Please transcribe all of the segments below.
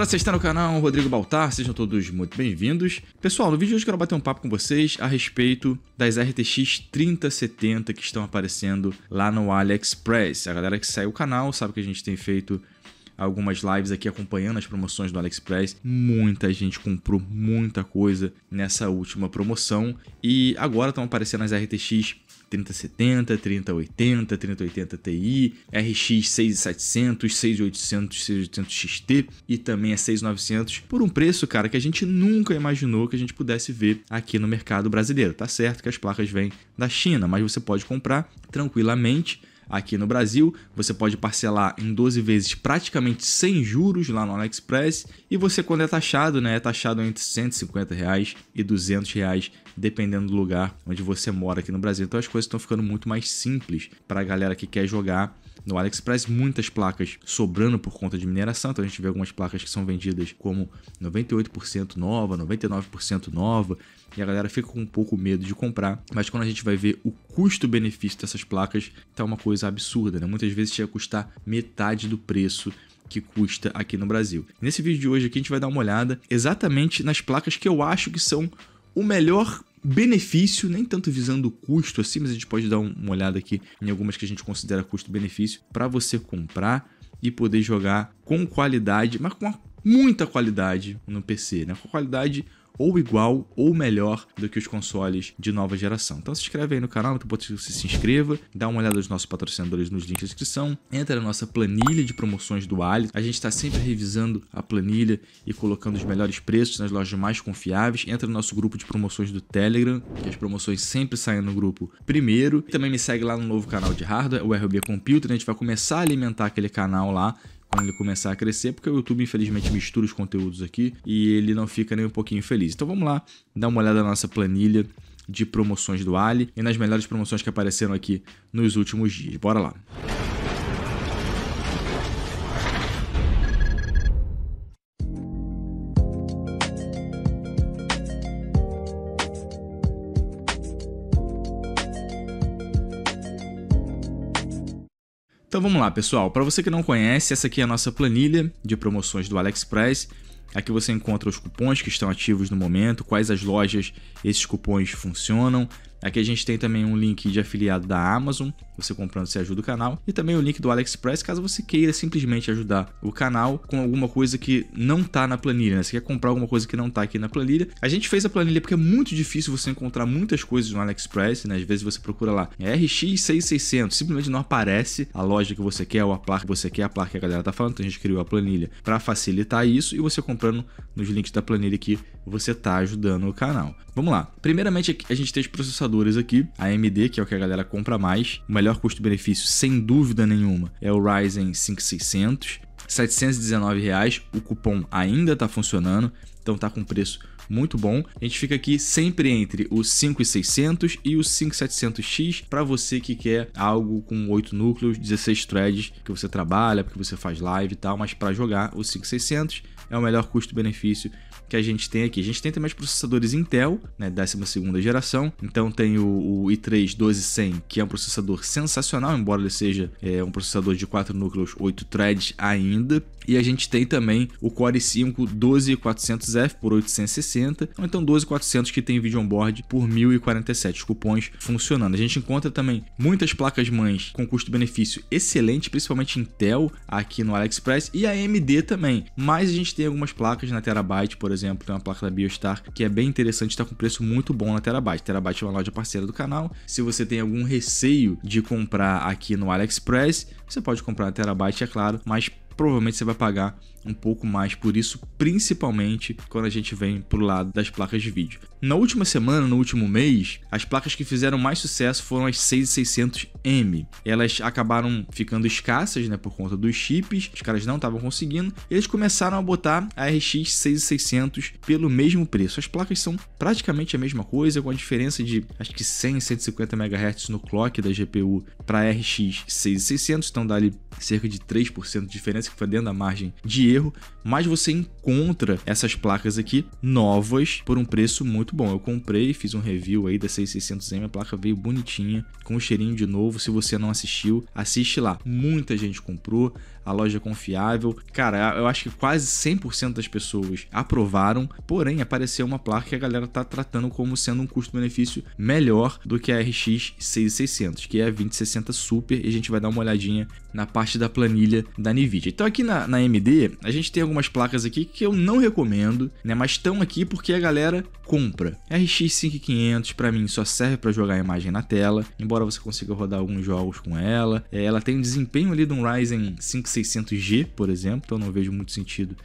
galera, vocês estão no canal Rodrigo Baltar, sejam todos muito bem-vindos. Pessoal, no vídeo de hoje eu quero bater um papo com vocês a respeito das RTX 3070 que estão aparecendo lá no AliExpress. A galera que saiu o canal sabe que a gente tem feito algumas lives aqui acompanhando as promoções do AliExpress. Muita gente comprou muita coisa nessa última promoção e agora estão aparecendo as RTX 3070, 3080, 3080 Ti, RX 6700, 6800, 6800 XT e também a é 6900 por um preço, cara, que a gente nunca imaginou que a gente pudesse ver aqui no mercado brasileiro. Tá certo que as placas vêm da China, mas você pode comprar tranquilamente aqui no Brasil. Você pode parcelar em 12 vezes praticamente sem juros lá no AliExpress. E você, quando é taxado, né, é taxado entre 150 reais e 200 reais, dependendo do lugar onde você mora aqui no Brasil. Então as coisas estão ficando muito mais simples para a galera que quer jogar no AliExpress, muitas placas sobrando por conta de mineração. Então a gente vê algumas placas que são vendidas como 98% nova, 99% nova, e a galera fica com um pouco medo de comprar. Mas quando a gente vai ver o custo-benefício dessas placas, tá uma coisa absurda, né? Muitas vezes chega a custar metade do preço que custa aqui no Brasil. Nesse vídeo de hoje aqui a gente vai dar uma olhada exatamente nas placas que eu acho que são o melhor benefício, nem tanto visando o custo assim, mas a gente pode dar uma olhada aqui em algumas que a gente considera custo-benefício para você comprar e poder jogar com qualidade, mas com muita qualidade no PC, né? Com qualidade ou igual ou melhor do que os consoles de nova geração. Então se inscreve aí no canal, muito então importante que você se inscreva, dá uma olhada nos nossos patrocinadores nos links de inscrição, entra na nossa planilha de promoções do Ali. A gente está sempre revisando a planilha e colocando os melhores preços nas lojas mais confiáveis. Entra no nosso grupo de promoções do Telegram, que as promoções sempre saem no grupo primeiro. E também me segue lá no novo canal de hardware, o RB Computer. Né? A gente vai começar a alimentar aquele canal lá quando ele começar a crescer, porque o YouTube infelizmente mistura os conteúdos aqui e ele não fica nem um pouquinho feliz. Então vamos lá, dar uma olhada na nossa planilha de promoções do Ali e nas melhores promoções que apareceram aqui nos últimos dias. Bora lá! Então vamos lá, pessoal. Para você que não conhece, essa aqui é a nossa planilha de promoções do AliExpress. Aqui você encontra os cupons que estão ativos no momento, quais as lojas esses cupons funcionam, Aqui a gente tem também um link de afiliado da Amazon, você comprando você ajuda o canal, e também o link do AliExpress caso você queira simplesmente ajudar o canal com alguma coisa que não tá na planilha, né? Você quer comprar alguma coisa que não tá aqui na planilha. A gente fez a planilha porque é muito difícil você encontrar muitas coisas no AliExpress, né? Às vezes você procura lá é RX6600, simplesmente não aparece a loja que você quer ou a placa que você quer, a placa que a galera tá falando, então a gente criou a planilha para facilitar isso e você comprando nos links da planilha aqui você tá ajudando o canal. Vamos lá. Primeiramente a gente tem os processadores processadores aqui, a AMD, que é o que a galera compra mais. O melhor custo-benefício, sem dúvida nenhuma, é o Ryzen 5600. R$ 719, reais, o cupom ainda está funcionando, então tá com preço muito bom. A gente fica aqui sempre entre o 5600 e o 5700X para você que quer algo com 8 núcleos, 16 threads, que você trabalha, porque você faz live e tal, mas para jogar o 5600 é o melhor custo-benefício que a gente tem aqui. A gente tem também os processadores Intel, né, 12 geração. Então tem o, o i3 12100, que é um processador sensacional, embora ele seja é, um processador de 4 núcleos, 8 threads ainda. E a gente tem também o Core i5 12400F por 860, ou então 12400 que tem vídeo onboard por 1047 cupons funcionando. A gente encontra também muitas placas-mães com custo-benefício excelente, principalmente Intel aqui no AliExpress e AMD também. Mas a gente tem algumas placas na Terabyte, por exemplo, tem uma placa da Biostar que é bem interessante, está com preço muito bom na Terabyte. Terabyte é uma loja parceira do canal. Se você tem algum receio de comprar aqui no AliExpress, você pode comprar na Terabyte, é claro, mas provavelmente você vai pagar um pouco mais por isso, principalmente quando a gente vem pro lado das placas de vídeo. Na última semana, no último mês, as placas que fizeram mais sucesso foram as 6600M. Elas acabaram ficando escassas, né, por conta dos chips, os caras não estavam conseguindo, eles começaram a botar a RX 6600 pelo mesmo preço. As placas são praticamente a mesma coisa, com a diferença de acho que 100, 150 MHz no clock da GPU para a RX 6600, então dá ali cerca de 3% de diferença que foi dentro da margem de erro mas você encontra essas placas aqui novas por um preço muito bom. Eu comprei, fiz um review aí da 6600M, a placa veio bonitinha, com um cheirinho de novo. Se você não assistiu, assiste lá. Muita gente comprou, a loja é confiável. Cara, eu acho que quase 100% das pessoas aprovaram, porém apareceu uma placa que a galera tá tratando como sendo um custo-benefício melhor do que a RX 6600, que é a 2060 Super, e a gente vai dar uma olhadinha na parte da planilha da NVIDIA. Então aqui na, na AMD, a gente tem algumas placas aqui que eu não recomendo, né? Mas estão aqui porque a galera compra. RX 5500 para mim só serve para jogar a imagem na tela, embora você consiga rodar alguns jogos com ela. É, ela tem um desempenho ali de um Ryzen 5600G, por exemplo, então não vejo muito sentido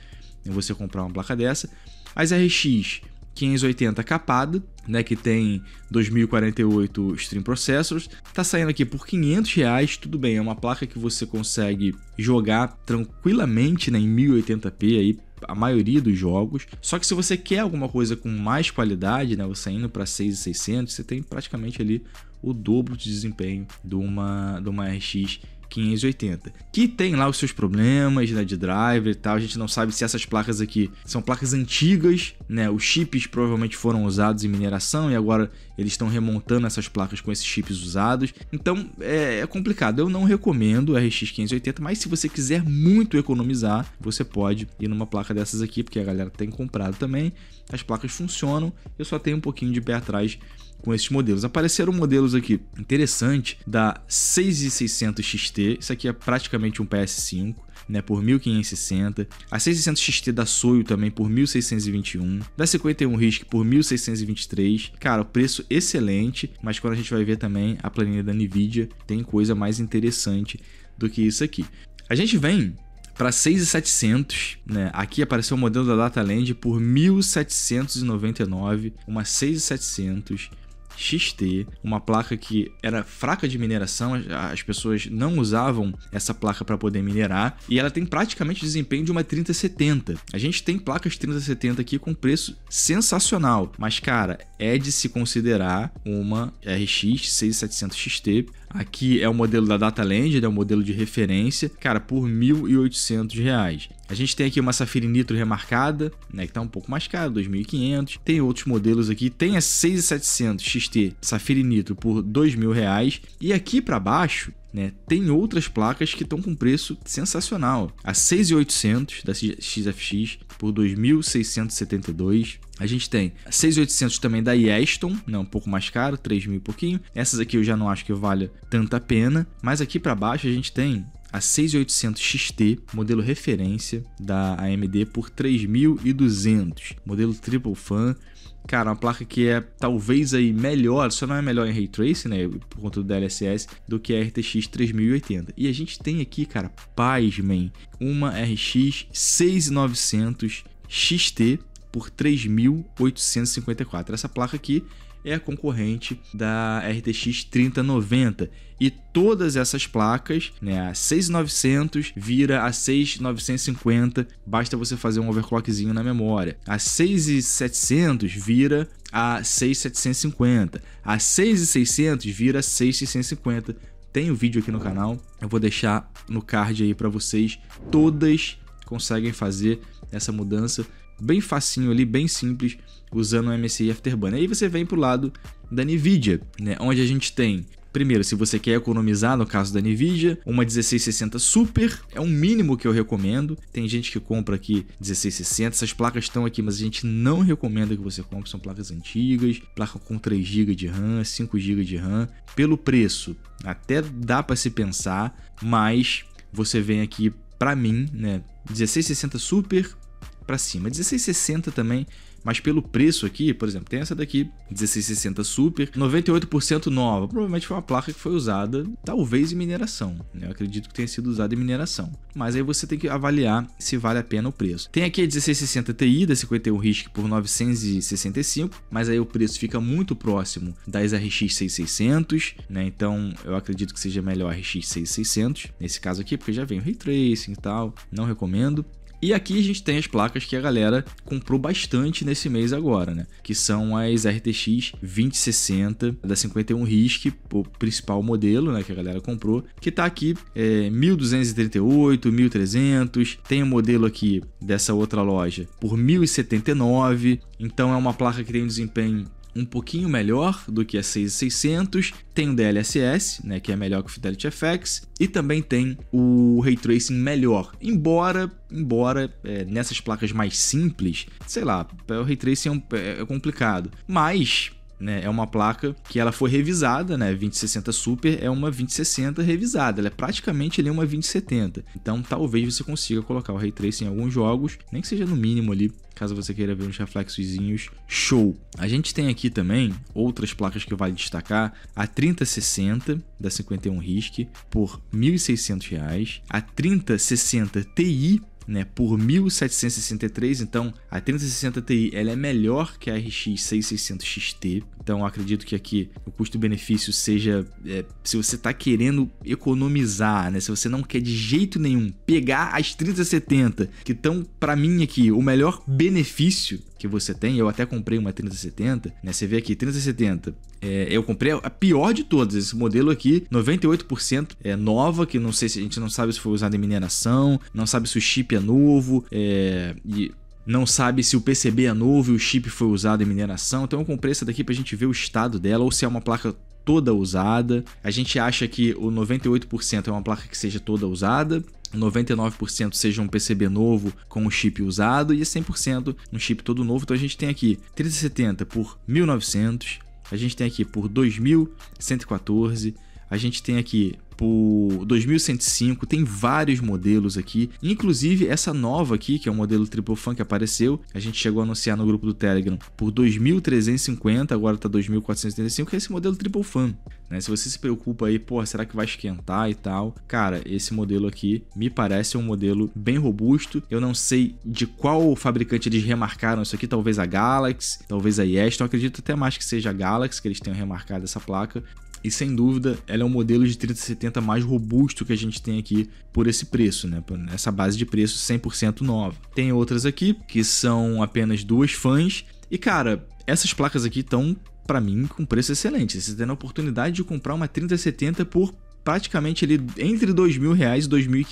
você comprar uma placa dessa. As RX 580 capada, né, que tem 2048 stream processors, tá saindo aqui por 500 reais, tudo bem, é uma placa que você consegue jogar tranquilamente né, em 1080p aí, a maioria dos jogos. Só que se você quer alguma coisa com mais qualidade, né, você tá indo para 6600, você tem praticamente ali o dobro de desempenho de uma, de uma RX 580, que tem lá os seus problemas, né, de driver e tal. A gente não sabe se essas placas aqui são placas antigas, né? Os chips provavelmente foram usados em mineração e agora eles estão remontando essas placas com esses chips usados. Então é, é complicado. Eu não recomendo o RX 580, mas se você quiser muito economizar, você pode ir numa placa dessas aqui, porque a galera tem comprado também. As placas funcionam. Eu só tenho um pouquinho de pé atrás com esses modelos. Apareceram modelos aqui interessante da 6600 XT, isso aqui é praticamente um PS5. Né, por 1560, a 600 XT da Soyo também por 1621, da 51 RISC por 1623. Cara, preço excelente, mas quando a gente vai ver também a planilha da Nvidia, tem coisa mais interessante do que isso aqui. A gente vem para 6700, né? Aqui apareceu o modelo da DataLand por 1799, uma 6700 XT, uma placa que era fraca de mineração, as pessoas não usavam essa placa para poder minerar, e ela tem praticamente o desempenho de uma 3070. A gente tem placas 3070 aqui com preço sensacional, mas cara, é de se considerar uma RX 6700 XT Aqui é o modelo da DataLand, é o modelo de referência, cara, por R$ 1.800. A gente tem aqui uma Safira Nitro remarcada, né, que tá um pouco mais cara, 2.500. Tem outros modelos aqui, tem a 6700 XT Safira Nitro por R$ 2.000 e aqui para baixo né, tem outras placas que estão com preço sensacional. A 6800 da XFX, por 2.672. A gente tem 6.800 também da Yeston, né, um pouco mais caro, 3.000 e pouquinho. Essas aqui eu já não acho que valha tanta pena. Mas aqui para baixo a gente tem a 6800 XT, modelo referência da AMD por 3.200, modelo triple fan, cara, uma placa que é talvez aí melhor, só não é melhor em Ray Tracing, né, por conta do DLSS, do que a RTX 3080. E a gente tem aqui, cara, pasmem, uma RX 6900 XT por 3.854. Essa placa aqui é a concorrente da RTX 3090. E todas essas placas, né, a 6900 vira a 6950, basta você fazer um overclockzinho na memória. A 6700 vira a 6750. A 6600 vira a 6650. Tem o um vídeo aqui no canal, eu vou deixar no card aí para vocês. Todas conseguem fazer essa mudança bem facinho ali, bem simples, usando o MSI Afterburner. Aí você vem para o lado da NVIDIA, né? onde a gente tem Primeiro, se você quer economizar, no caso da Nvidia, uma 1660 Super é um mínimo que eu recomendo. Tem gente que compra aqui 1660, essas placas estão aqui, mas a gente não recomenda que você compre, são placas antigas, placa com 3 GB de RAM, 5 GB de RAM. Pelo preço, até dá para se pensar, mas você vem aqui para mim, né, 1660 Super para cima. 1660 também, mas pelo preço aqui, por exemplo, tem essa daqui, 1660 Super, 98% nova. Provavelmente foi uma placa que foi usada, talvez em mineração. Né? Eu acredito que tenha sido usada em mineração. Mas aí você tem que avaliar se vale a pena o preço. Tem aqui a 1660 Ti da 51 RISC por 965, mas aí o preço fica muito próximo das RX 6600, né? Então eu acredito que seja melhor a RX 6600 nesse caso aqui, porque já vem o ray tracing e tal. Não recomendo. E aqui a gente tem as placas que a galera comprou bastante nesse mês agora, né? Que são as RTX 2060 da 51 RISC, o principal modelo, né? Que a galera comprou, que tá aqui é, 1238, 1300. Tem o um modelo aqui dessa outra loja por 1079. Então é uma placa que tem um desempenho um pouquinho melhor do que a 6600, tem o DLSS, né, que é melhor que o Fidelity FX, e também tem o Ray Tracing melhor, embora embora é, nessas placas mais simples, sei lá, o Ray Tracing é, um, é, é complicado, mas né? É uma placa que ela foi revisada, né? 2060 Super é uma 2060 revisada, ela é praticamente ali uma 2070. Então talvez você consiga colocar o Ray Tracing em alguns jogos, nem que seja no mínimo ali, caso você queira ver uns reflexozinhos, show! A gente tem aqui também outras placas que vale destacar, a 3060 da 51 RISC por R$ 1.600, a 3060 Ti né, por 1763, então a 3060 Ti ela é melhor que a RX 6600 XT, então acredito que aqui o custo-benefício seja, é, se você está querendo economizar, né, se você não quer de jeito nenhum pegar as 3070, que estão para mim aqui o melhor benefício, que você tem, eu até comprei uma 3070, né? Você vê aqui, 3070, é, eu comprei a pior de todas, esse modelo aqui, 98% é nova, que não sei se a gente não sabe se foi usada em mineração, não sabe se o chip é novo, é, e não sabe se o PCB é novo e o chip foi usado em mineração. Então eu comprei essa daqui pra gente ver o estado dela ou se é uma placa toda usada. A gente acha que o 98% é uma placa que seja toda usada, 99% seja um PCB novo com um chip usado e 100% um chip todo novo. Então a gente tem aqui 3070 por 1900, a gente tem aqui por 2114, a gente tem aqui por tipo, 2105, tem vários modelos aqui, inclusive essa nova aqui, que é o modelo Triple Fan que apareceu, a gente chegou a anunciar no grupo do Telegram por 2350, agora tá 2485, que é esse modelo Triple Fan. Né? Se você se preocupa aí, pô, será que vai esquentar e tal? Cara, esse modelo aqui me parece um modelo bem robusto. Eu não sei de qual fabricante eles remarcaram isso aqui, talvez a Galaxy, talvez a yest então acredito até mais que seja a Galaxy que eles tenham remarcado essa placa, e sem dúvida, ela é um modelo de 3070 mais robusto que a gente tem aqui por esse preço, né? Por essa base de preço 100% nova. Tem outras aqui que são apenas duas fãs. E cara, essas placas aqui estão para mim com preço excelente. Você tem a oportunidade de comprar uma 3070 por praticamente ali entre dois mil reais e dois mil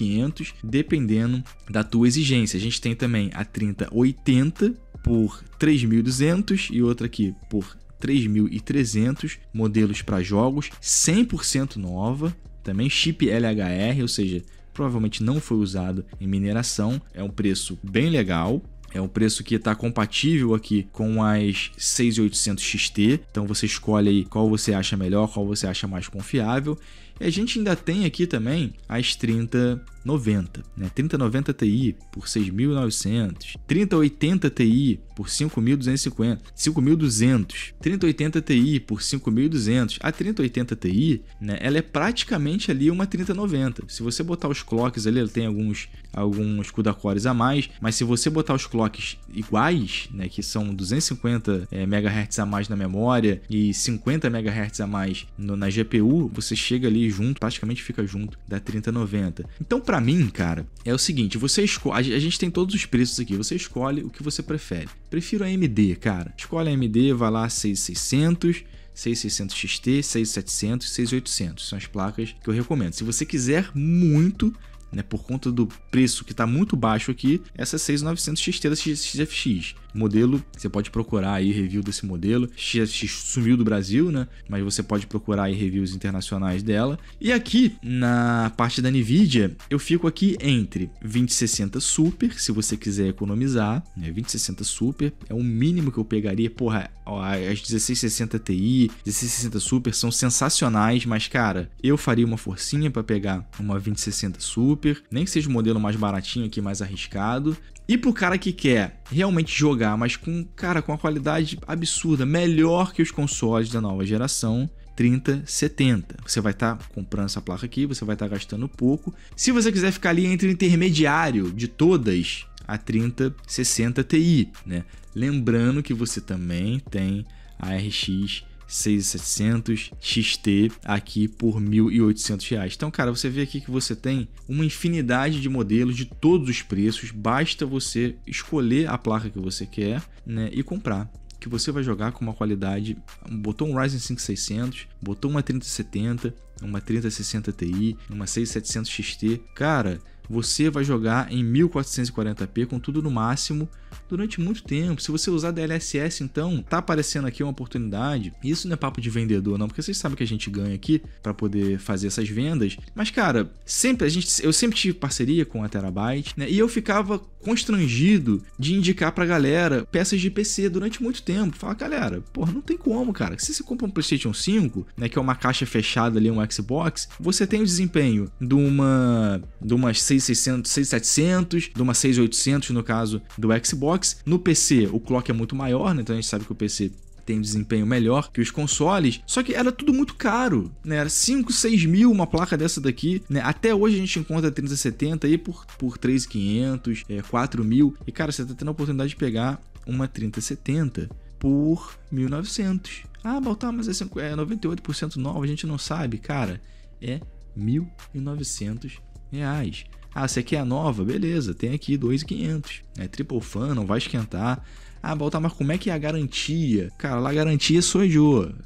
dependendo da tua exigência. A gente tem também a 3080 por 3.200 e outra aqui por 3300 modelos para jogos, 100% nova, também chip LHR, ou seja, provavelmente não foi usado em mineração, é um preço bem legal. É um preço que está compatível aqui com as 6800 XT. Então você escolhe aí qual você acha melhor, qual você acha mais confiável. E a gente ainda tem aqui também as 30 90, né? 3090 Ti por 6.900, 3080 Ti por 5.250, 5.200, 3080 Ti por 5.200. A 3080 Ti, né, ela é praticamente ali uma 3090. Se você botar os clocks ali, ela tem alguns alguns CUDA-cores a mais, mas se você botar os clocks iguais, né, que são 250 é, MHz a mais na memória e 50 MHz a mais no, na GPU, você chega ali junto, praticamente fica junto da 3090. Então, pra para mim, cara, é o seguinte: você escolhe. A gente tem todos os preços aqui, você escolhe o que você prefere. Prefiro a AMD, cara. Escolhe a AMD, vai lá 6600. 6600 XT, 6700, 6800 são as placas que eu recomendo. Se você quiser muito, né, por conta do preço que está muito baixo aqui, essa 6900 XT da XFX. Modelo, você pode procurar aí review desse modelo. XX sumiu do Brasil, né? Mas você pode procurar aí reviews internacionais dela. E aqui na parte da Nvidia, eu fico aqui entre 2060 Super, se você quiser economizar, né? 2060 Super é o mínimo que eu pegaria. Porra, as 1660 Ti, 1660 Super são sensacionais, mas cara, eu faria uma forcinha para pegar uma 2060 Super, nem que seja o modelo mais baratinho aqui, mais arriscado, e pro cara que quer realmente jogar, mas com, cara, com a qualidade absurda, melhor que os consoles da nova geração, 3070. Você vai estar tá comprando essa placa aqui, você vai estar tá gastando pouco. Se você quiser ficar ali entre o intermediário de todas, a 3060 Ti, né? Lembrando que você também tem a RX 6700 XT aqui por 1.800 reais. Então, cara, você vê aqui que você tem uma infinidade de modelos de todos os preços, basta você escolher a placa que você quer né, e comprar que você vai jogar com uma qualidade. Botou um Ryzen 5 600, botou uma 3070, uma 3060 Ti, uma 6700 XT. Cara, você vai jogar em 1440p com tudo no máximo durante muito tempo. Se você usar DLSS, então tá aparecendo aqui uma oportunidade. Isso não é papo de vendedor, não, porque vocês sabem que a gente ganha aqui para poder fazer essas vendas. Mas cara, sempre a gente, eu sempre tive parceria com a Terabyte, né? E eu ficava constrangido de indicar pra galera peças de PC durante muito tempo. Falar, galera, porra, não tem como, cara. Se você compra um PlayStation 5, né, que é uma caixa fechada ali, um Xbox, você tem o desempenho de uma de umas 6600, 6700, de uma 6800 no caso do Xbox. No PC, o clock é muito maior, né? então a gente sabe que o PC tem desempenho melhor que os consoles, só que era tudo muito caro, né? Era 5, 6 mil uma placa dessa daqui, né? Até hoje a gente encontra 3070 aí por, por 3,500, é, 4 mil, e cara, você tá tendo a oportunidade de pegar uma 3070 por 1.900. Ah, Baltar, mas é 98% é nova, a gente não sabe. Cara, é 1.900 reais. Ah, você quer é a nova? Beleza, tem aqui 2,500. É triple fan, não vai esquentar. Ah, Baltar, mas como é que é a garantia? Cara, lá a garantia sou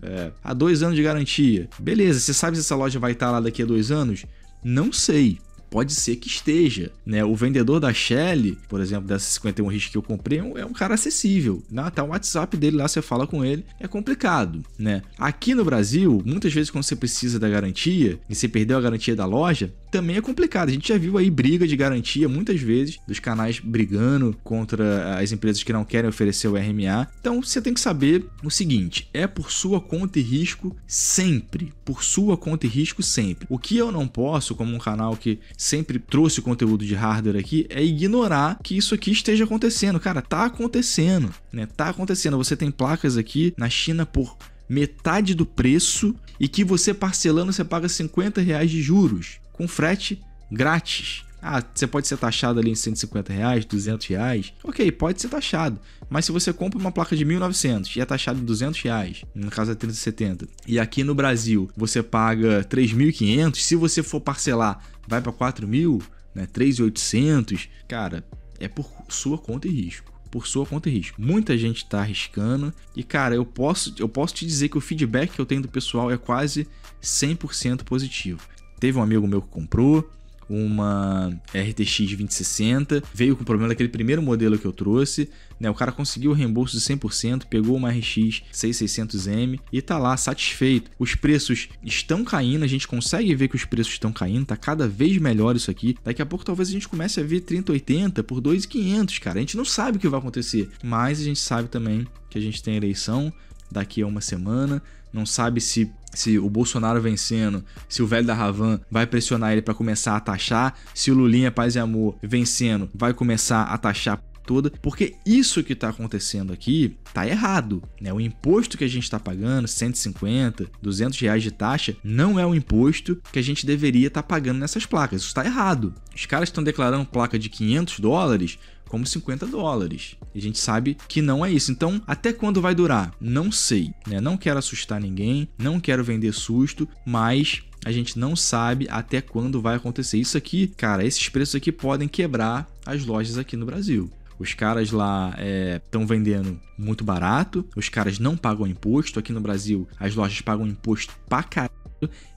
É, há dois anos de garantia. Beleza, você sabe se essa loja vai estar lá daqui a dois anos? Não sei pode ser que esteja, né? O vendedor da Shell, por exemplo, dessas 51 riscos que eu comprei, é um é cara acessível, né? Tá o WhatsApp dele lá, você fala com ele, é complicado, né? Aqui no Brasil, muitas vezes quando você precisa da garantia e você perdeu a garantia da loja, também é complicado. A gente já viu aí briga de garantia muitas vezes dos canais brigando contra as empresas que não querem oferecer o RMA. Então você tem que saber o seguinte: é por sua conta e risco sempre, por sua conta e risco sempre. O que eu não posso, como um canal que sempre trouxe o conteúdo de hardware aqui, é ignorar que isso aqui esteja acontecendo. Cara, tá acontecendo, né? Tá acontecendo. Você tem placas aqui na China por metade do preço e que você parcelando você paga 50 reais de juros, com frete grátis. Ah, você pode ser taxado ali em 150 reais, 200 reais. Ok, pode ser taxado. Mas se você compra uma placa de 1900 e é taxado em 200 reais, no caso é 370, e aqui no Brasil você paga 3.500, se você for parcelar, vai para 4.000, né, 3.800, cara, é por sua conta e risco por sua conta e risco. Muita gente está arriscando e cara, eu posso, eu posso te dizer que o feedback que eu tenho do pessoal é quase 100% positivo. Teve um amigo meu que comprou, uma RTX 2060, veio com o problema daquele primeiro modelo que eu trouxe, né? O cara conseguiu o reembolso de 100%, pegou uma RX 6600M e tá lá satisfeito. Os preços estão caindo, a gente consegue ver que os preços estão caindo, tá cada vez melhor isso aqui. Daqui a pouco talvez a gente comece a ver 3080 por 2.500, cara. A gente não sabe o que vai acontecer, mas a gente sabe também que a gente tem eleição daqui a uma semana, não sabe se se o Bolsonaro vencendo, se o velho da Ravan vai pressionar ele para começar a taxar, se o Lulinha Paz e Amor vencendo, vai começar a taxar toda, porque isso que está acontecendo aqui tá errado, né? O imposto que a gente está pagando, 150, 200 reais de taxa, não é o imposto que a gente deveria estar tá pagando nessas placas. Isso está errado. Os caras estão declarando placa de 500 dólares como 50 dólares. E a gente sabe que não é isso. Então, até quando vai durar? Não sei, né? Não quero assustar ninguém, não quero vender susto, mas a gente não sabe até quando vai acontecer isso aqui. Cara, esses preços aqui podem quebrar as lojas aqui no Brasil. Os caras lá estão é, vendendo muito barato, os caras não pagam imposto. Aqui no Brasil, as lojas pagam imposto pra caralho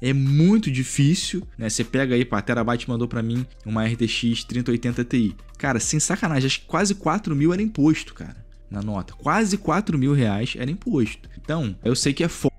é muito difícil, né? Você pega aí, a Byte mandou para mim uma RTX 3080 Ti. Cara, sem sacanagem, acho que quase 4 mil era imposto, cara na nota. Quase 4 mil reais era imposto. Então, eu sei que é foda,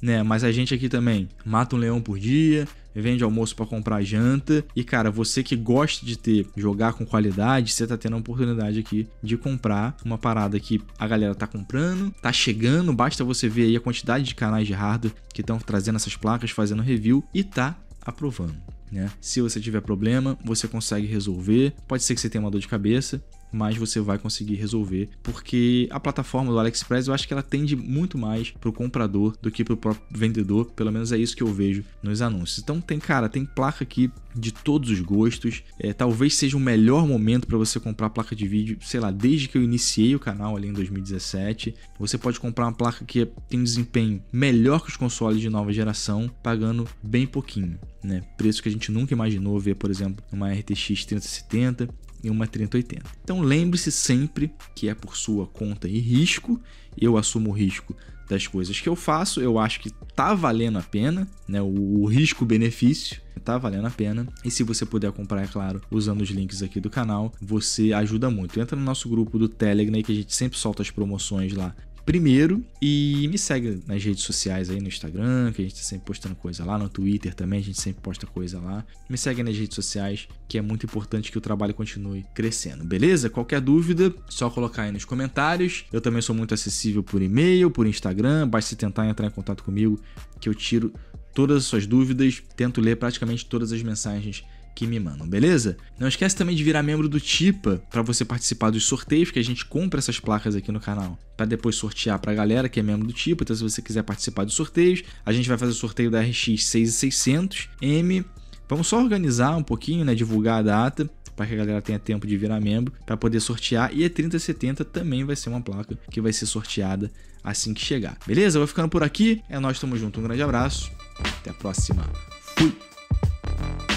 né? Mas a gente aqui também mata um leão por dia, vende almoço para comprar janta. E, cara, você que gosta de ter, jogar com qualidade, você tá tendo a oportunidade aqui de comprar uma parada que a galera tá comprando, tá chegando. Basta você ver aí a quantidade de canais de hardware que estão trazendo essas placas, fazendo review e tá aprovando. Né? Se você tiver problema, você consegue resolver. Pode ser que você tenha uma dor de cabeça, mas você vai conseguir resolver, porque a plataforma do AliExpress eu acho que ela tende muito mais para o comprador do que para o próprio vendedor, pelo menos é isso que eu vejo nos anúncios. Então tem, cara, tem placa aqui de todos os gostos. É, talvez seja o melhor momento para você comprar placa de vídeo, sei lá, desde que eu iniciei o canal ali em 2017. Você pode comprar uma placa que tem um desempenho melhor que os consoles de nova geração, pagando bem pouquinho. Né? Preço que a gente nunca imaginou ver, por exemplo, uma RTX 3070 em uma 3080. Então lembre-se sempre que é por sua conta e risco, eu assumo o risco das coisas que eu faço, eu acho que tá valendo a pena, né? O, o risco-benefício tá valendo a pena. E se você puder comprar, é claro, usando os links aqui do canal, você ajuda muito. Entra no nosso grupo do Telegram que a gente sempre solta as promoções lá primeiro e me segue nas redes sociais aí no Instagram, que a gente tá sempre postando coisa lá, no Twitter também, a gente sempre posta coisa lá. Me segue nas redes sociais, que é muito importante que o trabalho continue crescendo, beleza? Qualquer dúvida, só colocar aí nos comentários. Eu também sou muito acessível por e-mail, por Instagram, basta tentar entrar em contato comigo que eu tiro todas as suas dúvidas, tento ler praticamente todas as mensagens que me mandam, beleza? Não esquece também de virar membro do Tipa para você participar dos sorteios que a gente compra essas placas aqui no canal, para depois sortear para a galera que é membro do Tipa. Então se você quiser participar dos sorteios, a gente vai fazer o sorteio da RX 6600 M. Vamos só organizar um pouquinho, né, divulgar a data para que a galera tenha tempo de virar membro para poder sortear. E a 3070 também vai ser uma placa que vai ser sorteada assim que chegar. Beleza? Vou ficando por aqui. É nós, tamo junto. Um grande abraço. Até a próxima. Fui.